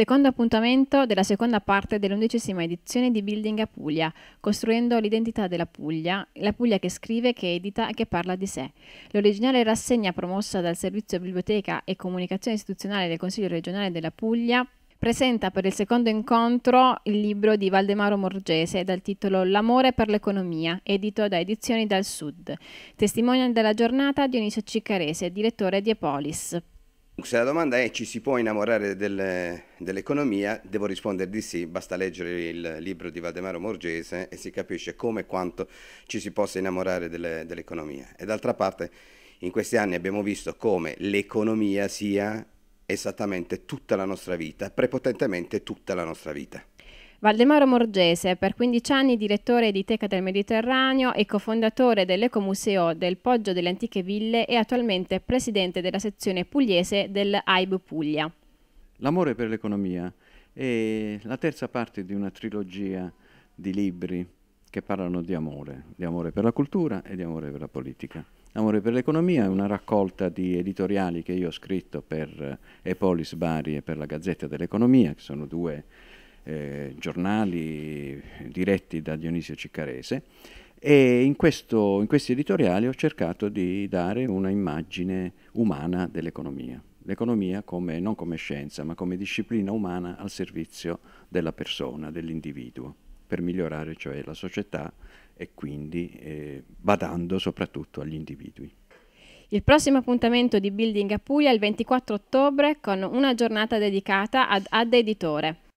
Secondo appuntamento della seconda parte dell'undicesima edizione di Building a Puglia, costruendo l'identità della Puglia, la Puglia che scrive, che edita e che parla di sé. L'originale rassegna promossa dal Servizio Biblioteca e Comunicazione Istituzionale del Consiglio regionale della Puglia presenta per il secondo incontro il libro di Valdemaro Morgese dal titolo L'amore per l'economia, edito da Edizioni dal Sud. Testimonial della giornata Dionisio Ciccarese, direttore di Epolis. Se la domanda è ci si può innamorare del, dell'economia, devo rispondere di sì, basta leggere il libro di Valdemaro Morgese e si capisce come e quanto ci si possa innamorare delle, dell'economia. E d'altra parte in questi anni abbiamo visto come l'economia sia esattamente tutta la nostra vita, prepotentemente tutta la nostra vita. Valdemaro Morgese, per 15 anni direttore di Teca del Mediterraneo e cofondatore dell'Ecomuseo del Poggio delle Antiche Ville e attualmente presidente della sezione pugliese del AIB Puglia. L'amore per l'economia è la terza parte di una trilogia di libri che parlano di amore, di amore per la cultura e di amore per la politica. L'amore per l'economia è una raccolta di editoriali che io ho scritto per Epolis Bari e per la Gazzetta dell'Economia, che sono due eh, giornali diretti da Dionisio Ciccarese e in, questo, in questi editoriali ho cercato di dare una immagine umana dell'economia. L'economia non come scienza, ma come disciplina umana al servizio della persona, dell'individuo, per migliorare cioè la società e quindi eh, badando soprattutto agli individui. Il prossimo appuntamento di Building a Puglia è il 24 ottobre con una giornata dedicata ad Ad Editore.